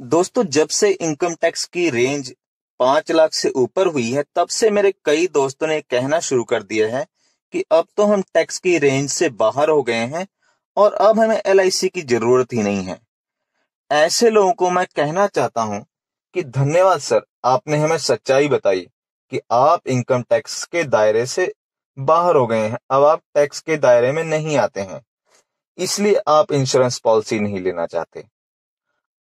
दोस्तों जब से इनकम टैक्स की रेंज पांच लाख से ऊपर हुई है तब से मेरे कई दोस्तों ने कहना शुरू कर दिया है कि अब तो हम टैक्स की रेंज से बाहर हो गए हैं और अब हमें एल की जरूरत ही नहीं है ऐसे लोगों को मैं कहना चाहता हूं कि धन्यवाद सर आपने हमें सच्चाई बताई कि आप इनकम टैक्स के दायरे से बाहर हो गए हैं अब आप टैक्स के दायरे में नहीं आते हैं इसलिए आप इंश्योरेंस पॉलिसी नहीं लेना चाहते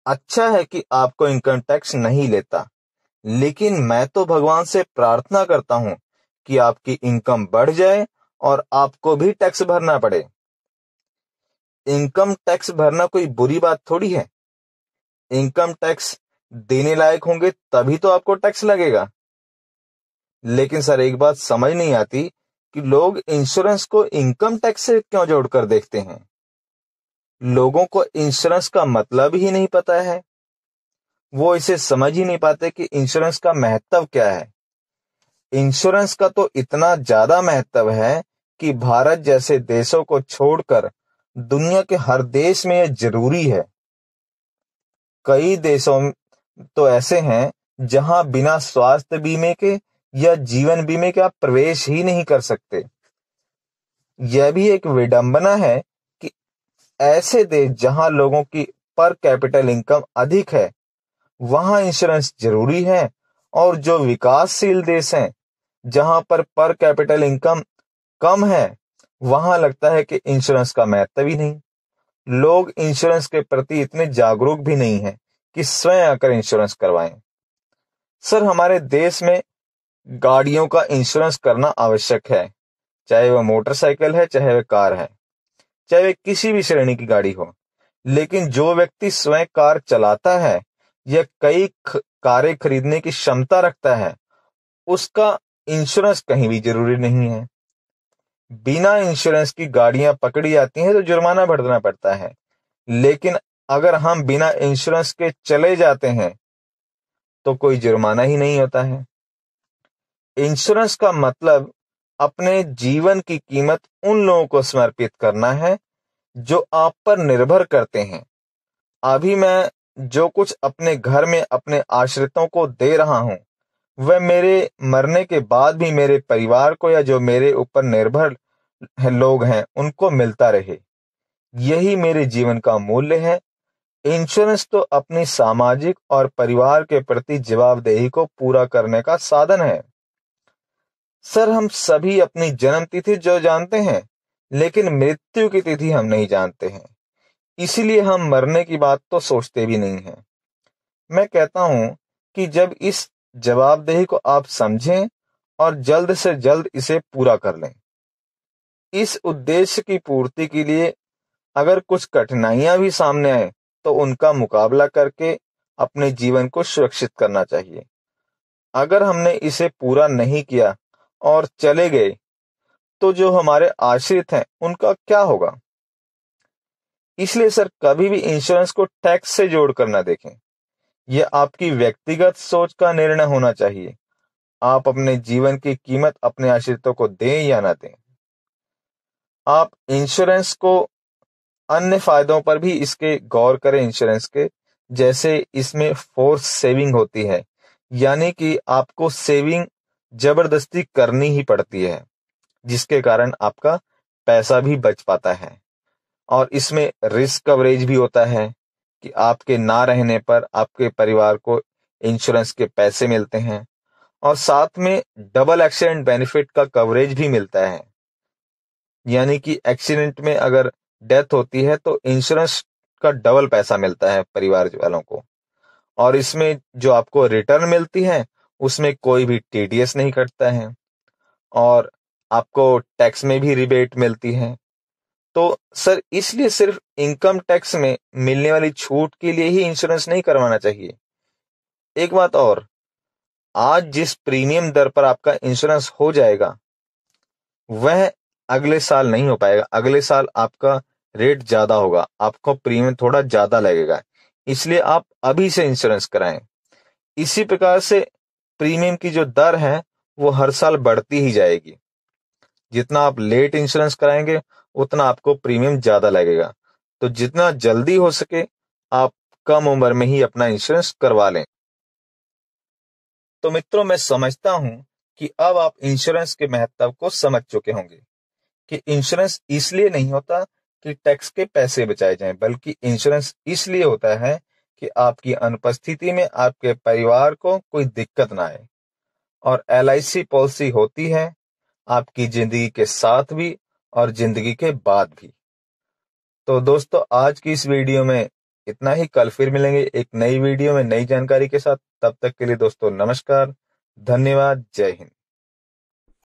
अच्छा है कि आपको इनकम टैक्स नहीं लेता लेकिन मैं तो भगवान से प्रार्थना करता हूं कि आपकी इनकम बढ़ जाए और आपको भी टैक्स भरना पड़े इनकम टैक्स भरना कोई बुरी बात थोड़ी है इनकम टैक्स देने लायक होंगे तभी तो आपको टैक्स लगेगा लेकिन सर एक बात समझ नहीं आती कि लोग इंश्योरेंस को इनकम टैक्स से क्यों जोड़कर देखते हैं लोगों को इंश्योरेंस का मतलब ही नहीं पता है वो इसे समझ ही नहीं पाते कि इंश्योरेंस का महत्व क्या है इंश्योरेंस का तो इतना ज्यादा महत्व है कि भारत जैसे देशों को छोड़कर दुनिया के हर देश में यह जरूरी है कई देशों तो ऐसे हैं जहां बिना स्वास्थ्य बीमे के या जीवन बीमे के आप प्रवेश ही नहीं कर सकते यह भी एक विडंबना है ऐसे देश जहां लोगों की पर कैपिटल इनकम अधिक है वहां इंश्योरेंस जरूरी है और जो विकासशील देश हैं जहां पर पर कैपिटल इनकम कम है वहां लगता है कि इंश्योरेंस का महत्व ही नहीं लोग इंश्योरेंस के प्रति इतने जागरूक भी नहीं है कि स्वयं आकर इंश्योरेंस करवाएं सर हमारे देश में गाड़ियों का इंश्योरेंस करना आवश्यक है चाहे वह मोटरसाइकिल है चाहे वह कार है चाहे वे किसी भी श्रेणी की गाड़ी हो लेकिन जो व्यक्ति स्वयं कार चलाता है या कई कारें खरीदने की क्षमता रखता है उसका इंश्योरेंस कहीं भी जरूरी नहीं है बिना इंश्योरेंस की गाड़ियां पकड़ी जाती हैं तो जुर्माना भरना पड़ता है लेकिन अगर हम बिना इंश्योरेंस के चले जाते हैं तो कोई जुर्माना ही नहीं होता है इंश्योरेंस का मतलब अपने जीवन की कीमत उन लोगों को समर्पित करना है जो आप पर निर्भर करते हैं अभी मैं जो कुछ अपने घर में अपने आश्रितों को दे रहा हूं वह मेरे मरने के बाद भी मेरे परिवार को या जो मेरे ऊपर निर्भर लोग हैं उनको मिलता रहे यही मेरे जीवन का मूल्य है इंश्योरेंस तो अपनी सामाजिक और परिवार के प्रति जवाबदेही को पूरा करने का साधन है सर हम सभी अपनी जन्म तिथि जो जानते हैं लेकिन मृत्यु की तिथि हम नहीं जानते हैं इसीलिए हम मरने की बात तो सोचते भी नहीं हैं मैं कहता हूं कि जब इस जवाबदेही को आप समझें और जल्द से जल्द इसे पूरा कर लें इस उद्देश्य की पूर्ति के लिए अगर कुछ कठिनाइयां भी सामने आए तो उनका मुकाबला करके अपने जीवन को सुरक्षित करना चाहिए अगर हमने इसे पूरा नहीं किया और चले गए तो जो हमारे आश्रित हैं उनका क्या होगा इसलिए सर कभी भी इंश्योरेंस को टैक्स से जोड़कर ना देखें यह आपकी व्यक्तिगत सोच का निर्णय होना चाहिए आप अपने जीवन की कीमत अपने आश्रितों को दें या ना दें आप इंश्योरेंस को अन्य फायदों पर भी इसके गौर करें इंश्योरेंस के जैसे इसमें फोर्स सेविंग होती है यानी कि आपको सेविंग जबरदस्ती करनी ही पड़ती है जिसके कारण आपका पैसा भी बच पाता है और इसमें रिस्क कवरेज भी होता है कि आपके ना रहने पर आपके परिवार को इंश्योरेंस के पैसे मिलते हैं और साथ में डबल एक्सीडेंट बेनिफिट का कवरेज भी मिलता है यानी कि एक्सीडेंट में अगर डेथ होती है तो इंश्योरेंस का डबल पैसा मिलता है परिवार वालों को और इसमें जो आपको रिटर्न मिलती है उसमें कोई भी टी नहीं कटता है और आपको टैक्स में भी रिबेट मिलती है तो सर इसलिए सिर्फ इनकम टैक्स में मिलने वाली छूट के लिए ही इंश्योरेंस नहीं करवाना चाहिए एक बात और आज जिस प्रीमियम दर पर आपका इंश्योरेंस हो जाएगा वह अगले साल नहीं हो पाएगा अगले साल आपका रेट ज्यादा होगा आपको प्रीमियम थोड़ा ज्यादा लगेगा इसलिए आप अभी से इंश्योरेंस कराएं इसी प्रकार से प्रीमियम की जो दर है वो हर साल बढ़ती ही जाएगी जितना आप लेट इंश्योरेंस कराएंगे उतना आपको प्रीमियम ज्यादा लगेगा तो जितना जल्दी हो सके आप कम उम्र में ही अपना इंश्योरेंस करवा लें तो मित्रों मैं समझता हूं कि अब आप इंश्योरेंस के महत्व को समझ चुके होंगे कि इंश्योरेंस इसलिए नहीं होता कि टैक्स के पैसे बचाए जाएं बल्कि इंश्योरेंस इसलिए होता है कि आपकी अनुपस्थिति में आपके परिवार को कोई दिक्कत ना आए और एल पॉलिसी होती है आपकी जिंदगी के साथ भी और जिंदगी के बाद भी तो दोस्तों आज की इस वीडियो में इतना ही कल फिर मिलेंगे एक नई वीडियो में नई जानकारी के साथ तब तक के लिए दोस्तों नमस्कार धन्यवाद जय हिंद